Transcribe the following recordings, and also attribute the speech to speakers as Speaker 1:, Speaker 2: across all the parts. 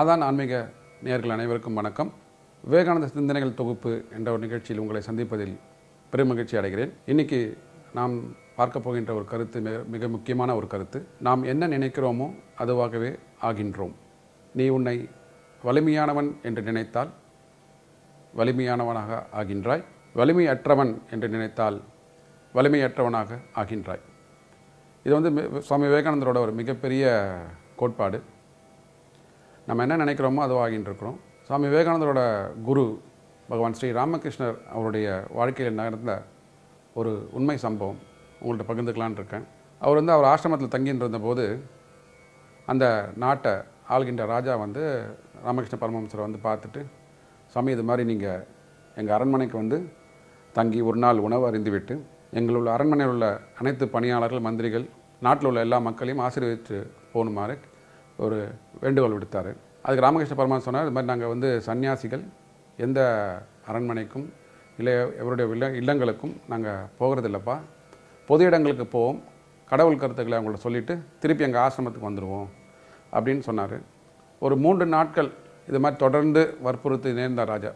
Speaker 1: அதான் ஆன்மீக நேர்கள் அனைவருக்கும் வணக்கம் விவேகானந்த சிந்தனைகள் தொகுப்பு என்ற ஒரு நிகழ்ச்சியில் உங்களை சந்திப்பதில் பெருமகிழ்ச்சி அடைகிறேன் இன்றைக்கி நாம் பார்க்க போகின்ற ஒரு கருத்து மிக மிக முக்கியமான ஒரு கருத்து நாம் என்ன நினைக்கிறோமோ அதுவாகவே ஆகின்றோம் நீ உன்னை வலிமையானவன் என்று நினைத்தால் வலிமையானவனாக ஆகின்றாய் வலிமையற்றவன் என்று நினைத்தால் வலிமையற்றவனாக ஆகின்றாய் இது வந்து சுவாமி விவேகானந்தரோட ஒரு மிகப்பெரிய கோட்பாடு நம்ம என்ன நினைக்கிறோமோ அதுவாகின்னு இருக்கிறோம் சுவாமி விவேகானந்தரோட குரு பகவான் ஸ்ரீ ராமகிருஷ்ணர் அவருடைய வாழ்க்கையில் நடந்த ஒரு உண்மை சம்பவம் உங்கள்கிட்ட பகிர்ந்துக்கலான்னு இருக்கேன் அவர் வந்து அவர் ஆசிரமத்தில் தங்கின்னு இருந்தபோது அந்த நாட்டை ஆள்கின்ற ராஜா வந்து ராமகிருஷ்ண பரமஹம்சரை வந்து பார்த்துட்டு சுவாமி இது மாதிரி நீங்கள் எங்கள் அரண்மனைக்கு வந்து தங்கி ஒரு நாள் உணவு அறிந்துவிட்டு எங்கள் உள்ள அரண்மனையில் உள்ள அனைத்து பணியாளர்கள் மந்திரிகள் நாட்டில் உள்ள எல்லா மக்களையும் ஆசீர்வதித்து போகணுமாறு ஒரு வேண்டுகோள் விடுத்தார் அதுக்கு ராமகிருஷ்ண பரமான் சொன்னார் இது மாதிரி நாங்கள் வந்து சன்னியாசிகள் எந்த அரண்மனைக்கும் இல்லை எவருடைய இல்ல இல்லங்களுக்கும் நாங்கள் போகிறது இல்லைப்பா பொது இடங்களுக்கு போவோம் கடவுள் கருத்துக்களை அவங்கள்ட்ட சொல்லிவிட்டு திருப்பி எங்கள் ஆசிரமத்துக்கு வந்துடுவோம் அப்படின்னு சொன்னார் ஒரு மூன்று நாட்கள் இது மாதிரி தொடர்ந்து வற்புறுத்தி நேர்ந்தார் ராஜா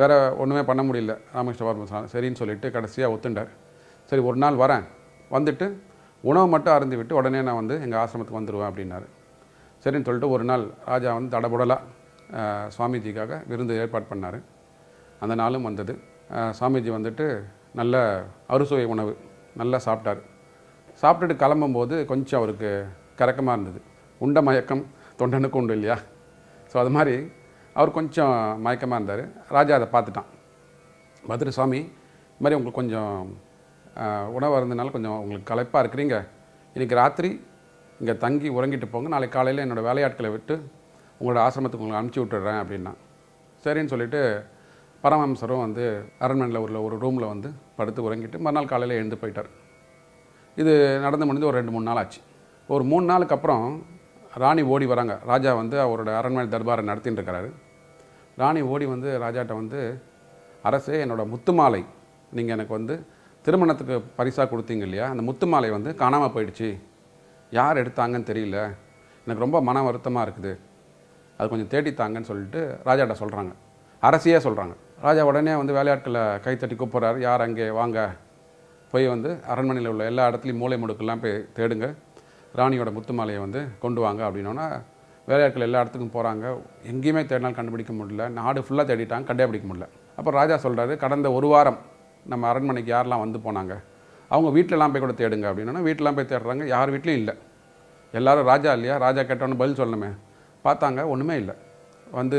Speaker 1: வேறு ஒன்றுமே பண்ண முடியல ராமகிருஷ்ண பரமசாமி சரின்னு சொல்லிவிட்டு கடைசியாக ஒத்துண்டார் சரி ஒரு நாள் வரேன் வந்துட்டு உணவு மட்டும் அருந்து விட்டு உடனே நான் வந்து எங்கள் ஆசிரமத்துக்கு வந்துடுவேன் அப்படின்னாரு சரின்னு சொல்லிட்டு ஒரு நாள் ராஜா வந்து தடபுடலாக சுவாமிஜிக்காக விருந்து ஏற்பாடு பண்ணார் அந்த நாளும் வந்தது சுவாமிஜி வந்துட்டு நல்ல அறுசுவை உணவு நல்லா சாப்பிட்டார் சாப்பிட்டுட்டு கிளம்பும்போது கொஞ்சம் அவருக்கு கரக்கமாக இருந்தது உண்ட மயக்கம் தொண்டனுக்கு உண்டு இல்லையா ஸோ அது மாதிரி அவர் கொஞ்சம் மயக்கமாக இருந்தார் ராஜா அதை பார்த்துட்டான் பார்த்துட்டு சுவாமி இது மாதிரி உங்களுக்கு கொஞ்சம் உணவு இருந்ததுனால கொஞ்சம் உங்களுக்கு களைப்பாக இருக்கிறீங்க இன்றைக்கி ராத்திரி இங்கே தங்கி உறங்கிட்டு போங்க நாளைக்கு காலையில் என்னோடய வேலையாட்களை விட்டு உங்களோட ஆசிரமத்துக்கு உங்களை அனுப்பிச்சி விட்டுடுறேன் அப்படின்னா சரின்னு சொல்லிட்டு பரமஹம்சரும் வந்து அரண்மனையில் உள்ள ஒரு ரூமில் வந்து படுத்து உறங்கிட்டு மறுநாள் காலையில் எழுந்து போயிட்டார் இது நடந்து முடிஞ்சு ஒரு ரெண்டு மூணு நாள் ஆச்சு ஒரு மூணு நாளுக்கு அப்புறம் ராணி ஓடி வராங்க ராஜா வந்து அவரோட அரண்மனை தர்பாரை நடத்தின்னு இருக்கிறாரு ராணி ஓடி வந்து ராஜாட்ட வந்து அரசே என்னோடய முத்து மாலை நீங்கள் எனக்கு வந்து திருமணத்துக்கு பரிசாக கொடுத்தீங்க இல்லையா அந்த முத்து மாலை வந்து காணாமல் போயிடுச்சு யார் எடுத்தாங்கன்னு தெரியல எனக்கு ரொம்ப மன வருத்தமாக இருக்குது அது கொஞ்சம் தேடித்தாங்கன்னு சொல்லிட்டு ராஜாட்ட சொல்கிறாங்க அரசியே சொல்கிறாங்க ராஜா உடனே வந்து வேலையாட்களை கைத்தட்டி கூப்பிட்றாரு யார் அங்கே வாங்க போய் வந்து அரண்மனையில் உள்ள எல்லா இடத்துலையும் மூளை முடுக்கெல்லாம் போய் தேடுங்க ராணியோட முத்துமாலையை வந்து கொண்டு வாங்க அப்படின்னோன்னா வேலையாட்கள் எல்லா இடத்துக்கும் போகிறாங்க எங்கேயுமே தேடினால் கண்டுபிடிக்க முடியல நாடு ஃபுல்லாக தேடிட்டாங்க கண்டே பிடிக்க முடியல அப்போ ராஜா சொல்கிறாரு கடந்த ஒரு வாரம் நம்ம அரண்மனைக்கு யாரெல்லாம் வந்து போனாங்க அவங்க வீட்டிலலாம் போய் கூட தேடுங்க அப்படின்னா வீட்டிலாம் போய் தேடுறாங்க யார் வீட்லேயும் இல்லை எல்லோரும் ராஜா இல்லையா ராஜா கேட்டோன்னு பதில் சொல்லணுமே பார்த்தாங்க ஒன்றுமே இல்லை வந்து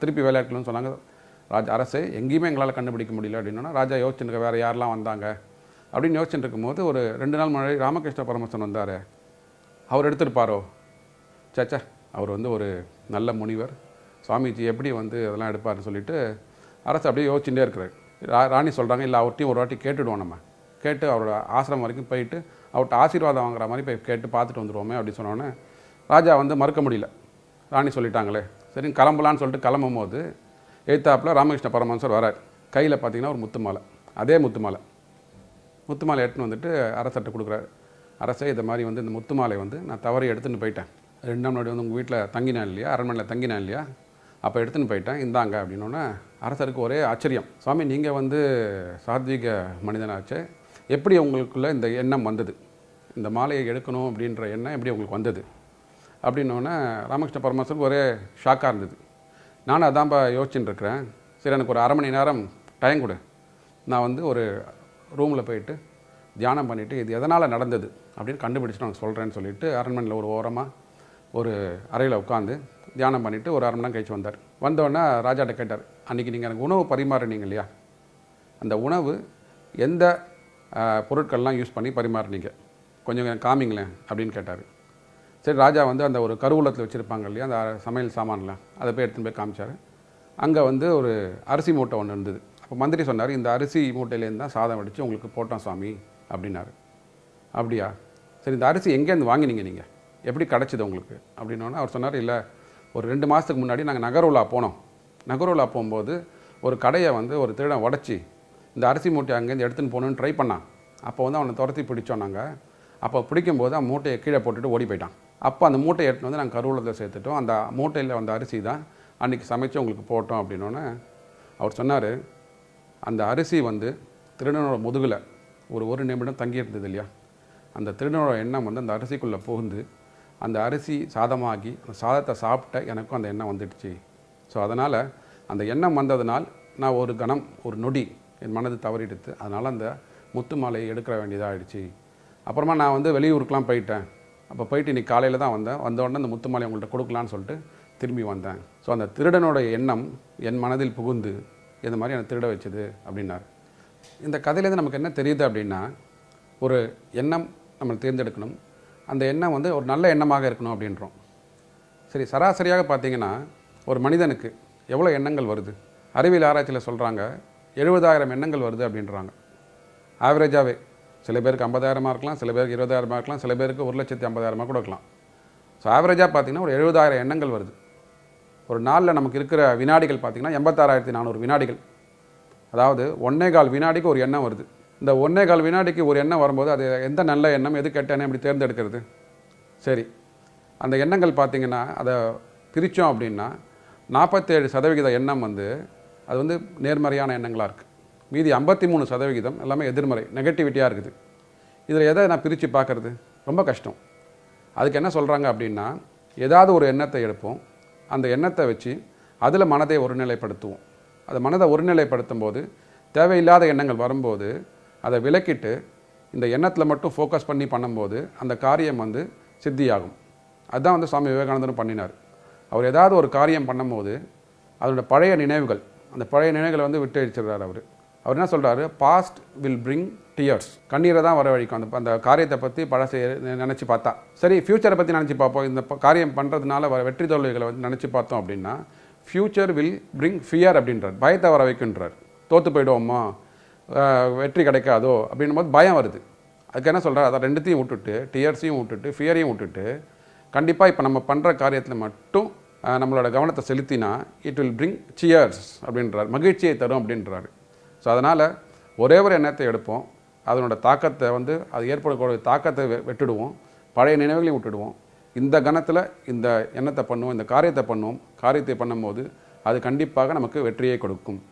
Speaker 1: திருப்பி விளையாட்டுலன்னு சொன்னாங்க ராஜா அரசு எங்கேயுமே எங்களால் கண்டுபிடிக்க முடியல அப்படின்னா ராஜா யோசிச்சுருக்க வேறு யாரெல்லாம் வந்தாங்க அப்படின்னு யோசிச்சுட்டு இருக்கும்போது ஒரு ரெண்டு நாள் முன்னாடி ராமகிருஷ்ண பரமசன் வந்தார் அவர் எடுத்திருப்பாரோ சேச்சா அவர் வந்து ஒரு நல்ல முனிவர் சுவாமிஜி எப்படி வந்து அதெல்லாம் எடுப்பார்னு சொல்லிட்டு அரசு அப்படியே யோசிச்சுட்டே இருக்கிறார் ரா ராணி சொல்கிறாங்க இல்லை அவர்கிட்டையும் ஒரு வாட்டி கேட்டுடுவோம் நம்ம கேட்டு அவரோட ஆசிரமம் வரைக்கும் போயிட்டு அவர்கிட்ட ஆசீர்வாதம் வாங்குற மாதிரி போய் கேட்டு பார்த்துட்டு வந்துடுவோமே அப்படின்னு சொன்னோன்னே ராஜா வந்து மறுக்க முடியல ராணி சொல்லிட்டாங்களே சரி கிளம்பலான்னு சொல்லிட்டு கிளம்பும் போது எழுத்தாப்பில் ராமகிருஷ்ண பரமஹம்சர் வரார் கையில் பார்த்தீங்கன்னா ஒரு முத்து மாலை அதே முத்து மாலை முத்து மாலை எடுத்துன்னு வந்துட்டு அரசர்கிட்ட கொடுக்குறாரு அரசே இதை மாதிரி வந்து இந்த முத்து மாலை வந்து நான் தவறி எடுத்துன்னு போயிட்டேன் ரெண்டு நாள் முன்னாடி வந்து உங்கள் வீட்டில் தங்கினேன் இல்லையா அரண்மனையில் தங்கினேன் இல்லையா அப்போ எடுத்துன்னு போயிட்டேன் இந்தாங்க அப்படின்னோன்னே அரசருக்கு ஒரே ஆச்சரியம் சுவாமி நீங்கள் வந்து சாத்விக மனிதனாச்சு எப்படி உங்களுக்குள்ளே இந்த எண்ணம் வந்தது இந்த மாலையை எடுக்கணும் அப்படின்ற எண்ணம் எப்படி உங்களுக்கு வந்தது அப்படின்னோடனே ராமகிருஷ்ண பரமசருக்கு ஒரே ஷாக்காக இருந்தது நானும் அதான் இப்போ இருக்கிறேன் சரி எனக்கு ஒரு அரை மணி நேரம் டைம் கொடு நான் வந்து ஒரு ரூமில் போயிட்டு தியானம் பண்ணிவிட்டு இது எதனால் நடந்தது அப்படின்னு கண்டுபிடிச்சிட்டு நான் சொல்கிறேன்னு சொல்லிவிட்டு அரண்மனையில் ஒரு ஓரமாக ஒரு அறையில் உட்காந்து தியானம் பண்ணிவிட்டு ஒரு அரை மணி நேரம் கழிச்சு வந்தார் வந்தோடனே ராஜாட்ட கேட்டார் அன்றைக்கி நீங்கள் எனக்கு உணவு பரிமாறினீங்க இல்லையா அந்த உணவு எந்த பொருட்கள்லாம் யூஸ் பண்ணி பரிமாறினீங்க கொஞ்சம் காமிங்களேன் அப்படின்னு கேட்டார் சரி ராஜா வந்து அந்த ஒரு கருவூலத்தில் வச்சுருப்பாங்க இல்லையா அந்த சமையல் சாமான்லாம் அதை போய் எடுத்துன்னு போய் காமிச்சார் அங்கே வந்து ஒரு அரிசி மூட்டை ஒன்று இருந்தது அப்போ மந்திரி சொன்னார் இந்த அரிசி மூட்டையிலேருந்து தான் சாதம் அடித்து உங்களுக்கு போட்டோம் சாமி அப்படின்னாரு அப்படியா சரி இந்த அரிசி எங்கேருந்து வாங்கினீங்க நீங்கள் எப்படி கிடச்சிது உங்களுக்கு அப்படின்னோடனே அவர் சொன்னார் இல்லை ஒரு ரெண்டு மாதத்துக்கு முன்னாடி நாங்கள் நகர்வுலா போனோம் நகர்வுலா போகும்போது ஒரு கடையை வந்து ஒரு திருடம் உடச்சி இந்த அரிசி மூட்டை அங்கேருந்து எடுத்துன்னு போகணுன்னு ட்ரை பண்ணான் அப்போ வந்து அவனை துரத்தி பிடிச்சோம் நாங்கள் அப்போ பிடிக்கும்போது அந்த மூட்டையை கீழே போட்டுட்டு ஓடி போயிட்டான் அப்போ அந்த மூட்டையை எடுத்துன்னு வந்து நாங்கள் கருவூலத்தில் சேர்த்துட்டோம் அந்த மூட்டையில் வந்த அரிசி தான் அன்றைக்கி சமைச்சு உங்களுக்கு போட்டோம் அப்படின்னோன்னு அவர் சொன்னார் அந்த அரிசி வந்து திருடனோட முதுகில் ஒரு ஒரு நிமிடம் தங்கியிருந்தது இல்லையா அந்த திருடனோட எண்ணம் வந்து அந்த அரிசிக்குள்ளே புகுந்து அந்த அரிசி சாதமாகி அந்த சாதத்தை சாப்பிட்ட எனக்கும் அந்த எண்ணம் வந்துடுச்சு ஸோ அதனால் அந்த எண்ணம் வந்ததுனால் நான் ஒரு கணம் ஒரு நொடி என் மனது தவறிடுத்து அதனால் அந்த முத்து மாலையை எடுக்க வேண்டியதாக ஆகிடுச்சி அப்புறமா நான் வந்து வெளியூருக்கெலாம் போயிட்டேன் அப்போ போயிட்டு இன்றைக்கி காலையில் தான் வந்தேன் உடனே அந்த முத்து மாலை உங்கள்கிட்ட கொடுக்கலான்னு சொல்லிட்டு திரும்பி வந்தேன் ஸோ அந்த திருடனோட எண்ணம் என் மனதில் புகுந்து இந்த மாதிரி என்னை திருட வச்சுது அப்படின்னார் இந்த கதையிலேருந்து நமக்கு என்ன தெரியுது அப்படின்னா ஒரு எண்ணம் நம்ம தேர்ந்தெடுக்கணும் அந்த எண்ணம் வந்து ஒரு நல்ல எண்ணமாக இருக்கணும் அப்படின்றோம் சரி சராசரியாக பார்த்தீங்கன்னா ஒரு மனிதனுக்கு எவ்வளோ எண்ணங்கள் வருது அறிவியல் ஆராய்ச்சியில் சொல்கிறாங்க எழுபதாயிரம் எண்ணங்கள் வருது அப்படின்றாங்க ஆவரேஜாகவே சில பேருக்கு ஐம்பதாயிரமாக இருக்கலாம் சில பேருக்கு இருபதாயிரமாக இருக்கலாம் சில பேருக்கு ஒரு லட்சத்தி ஐம்பதாயிரமாக கூட இருக்கலாம் ஸோ ஆவரேஜாக பார்த்திங்கன்னா ஒரு எழுபதாயிரம் எண்ணங்கள் வருது ஒரு நாளில் நமக்கு இருக்கிற வினாடிகள் பார்த்திங்கன்னா எண்பத்தாறாயிரத்தி நானூறு வினாடிகள் அதாவது ஒன்னே கால் வினாடிக்கு ஒரு எண்ணம் வருது இந்த ஒன்னே கால் வினாடிக்கு ஒரு எண்ணம் வரும்போது அது எந்த நல்ல எண்ணம் எது கெட்ட அப்படி தேர்ந்தெடுக்கிறது சரி அந்த எண்ணங்கள் பார்த்திங்கன்னா அதை பிரித்தோம் அப்படின்னா நாற்பத்தேழு சதவிகித எண்ணம் வந்து அது வந்து நேர்மறையான எண்ணங்களாக இருக்குது மீதி ஐம்பத்தி மூணு சதவிகிதம் எல்லாமே எதிர்மறை நெகட்டிவிட்டியாக இருக்குது இதில் எதை நான் பிரித்து பார்க்குறது ரொம்ப கஷ்டம் அதுக்கு என்ன சொல்கிறாங்க அப்படின்னா ஏதாவது ஒரு எண்ணத்தை எடுப்போம் அந்த எண்ணத்தை வச்சு அதில் மனதை ஒருநிலைப்படுத்துவோம் அது மனதை ஒருநிலைப்படுத்தும் போது தேவையில்லாத எண்ணங்கள் வரும்போது அதை விலக்கிட்டு இந்த எண்ணத்தில் மட்டும் ஃபோக்கஸ் பண்ணி பண்ணும்போது அந்த காரியம் வந்து சித்தியாகும் அதுதான் வந்து சுவாமி விவேகானந்தரும் பண்ணினார் அவர் ஏதாவது ஒரு காரியம் பண்ணும்போது அதோட பழைய நினைவுகள் அந்த பழைய நினைவுகளை வந்து விட்டு அடிச்சிடுறாரு அவர் அவர் என்ன சொல்கிறாரு பாஸ்ட் வில் பிரிங் டியர்ஸ் கண்ணீரை தான் வரவழைக்கும் அந்த அந்த காரியத்தை பற்றி பழசை நினச்சி பார்த்தா சரி ஃப்யூச்சரை பற்றி நினச்சி பார்ப்போம் இந்த காரியம் பண்ணுறதுனால வர வெற்றி தோல்விகளை வந்து நினச்சி பார்த்தோம் அப்படின்னா ஃப்யூச்சர் வில் பிரிங் ஃபியர் அப்படின்றார் பயத்தை வர வைக்கின்றார் தோற்று போயிடுவோமா வெற்றி கிடைக்காதோ அப்படின்னும் போது பயம் வருது அதுக்கு என்ன சொல்கிறார் அதை ரெண்டுத்தையும் விட்டுட்டு டியர்ஸையும் விட்டுட்டு ஃபியரையும் விட்டுட்டு கண்டிப்பாக இப்போ நம்ம பண்ணுற காரியத்தில் மட்டும் நம்மளோட கவனத்தை செலுத்தினா இட் வில் பிரிங் சியர்ஸ் அப்படின்றார் மகிழ்ச்சியை தரும் அப்படின்றாரு ஸோ அதனால் ஒரே ஒரு எண்ணத்தை எடுப்போம் அதனோட தாக்கத்தை வந்து அது ஏற்படக்கூடிய தாக்கத்தை வெட்டுடுவோம் பழைய நினைவுகளையும் விட்டுடுவோம் இந்த கணத்தில் இந்த எண்ணத்தை பண்ணுவோம் இந்த காரியத்தை பண்ணுவோம் காரியத்தை பண்ணும்போது அது கண்டிப்பாக நமக்கு வெற்றியை கொடுக்கும்